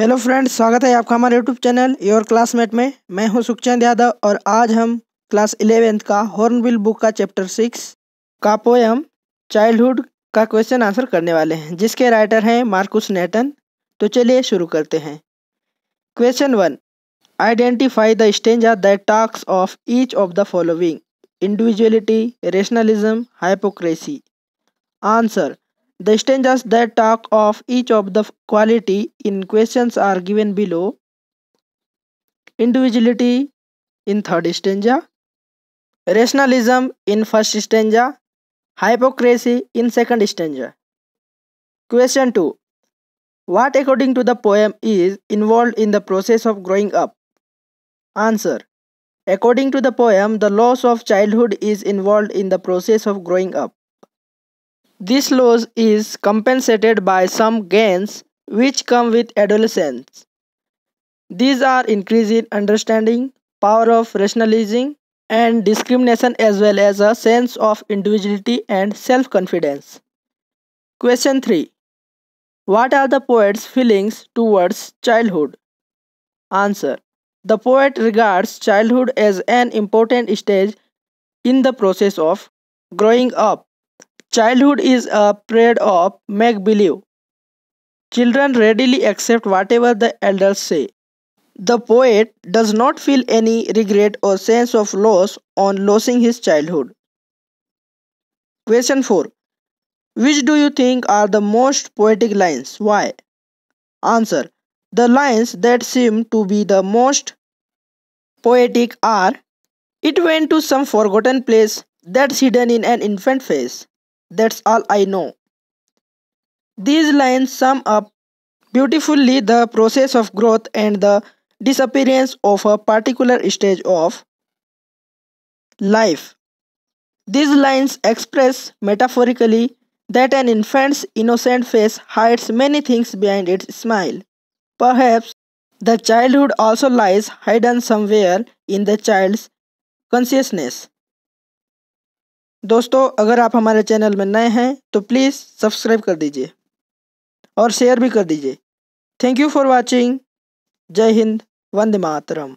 Hello friends स्वागत है आपका हमारे यूट्यूब चैनल योर क्लासमेट में मैं हूं सुखचंद यादव और आज हम क्लास इलेवेंथ का हॉर्नबिल बुक का चैप्टर सिक्स का पोएम चाइल्डहुड का क्वेश्चन आंसर करने वाले हैं जिसके राइटर हैं मार्कुस नेटन तो चलिए शुरू करते हैं question one identify the stanza the talks of each of the following individuality rationalism hypocrisy answer The stanzas that talk of each of the quality in questions are given below. Individuality in third stanza, rationalism in first stanza, hypocrisy in second stanza. Question 2. What according to the poem is involved in the process of growing up? Answer. According to the poem, the loss of childhood is involved in the process of growing up. This loss is compensated by some gains which come with adolescence. These are increase in understanding, power of rationalizing and discrimination as well as a sense of individuality and self-confidence. Question 3. What are the poet's feelings towards childhood? Answer. The poet regards childhood as an important stage in the process of growing up. Childhood is a uh, parade of make believe. Children readily accept whatever the elders say. The poet does not feel any regret or sense of loss on losing his childhood. Question 4 Which do you think are the most poetic lines? Why? Answer The lines that seem to be the most poetic are It went to some forgotten place that's hidden in an infant face that's all I know. These lines sum up beautifully the process of growth and the disappearance of a particular stage of life. These lines express metaphorically that an infant's innocent face hides many things behind its smile. Perhaps the childhood also lies hidden somewhere in the child's consciousness. दोस्तों अगर आप हमारे channel में नए हैं तो please subscribe कर दीजिए और शेयर भी कर दीजिए थैंक यू फॉर वॉचिंग जय हिंद वंदे मातरम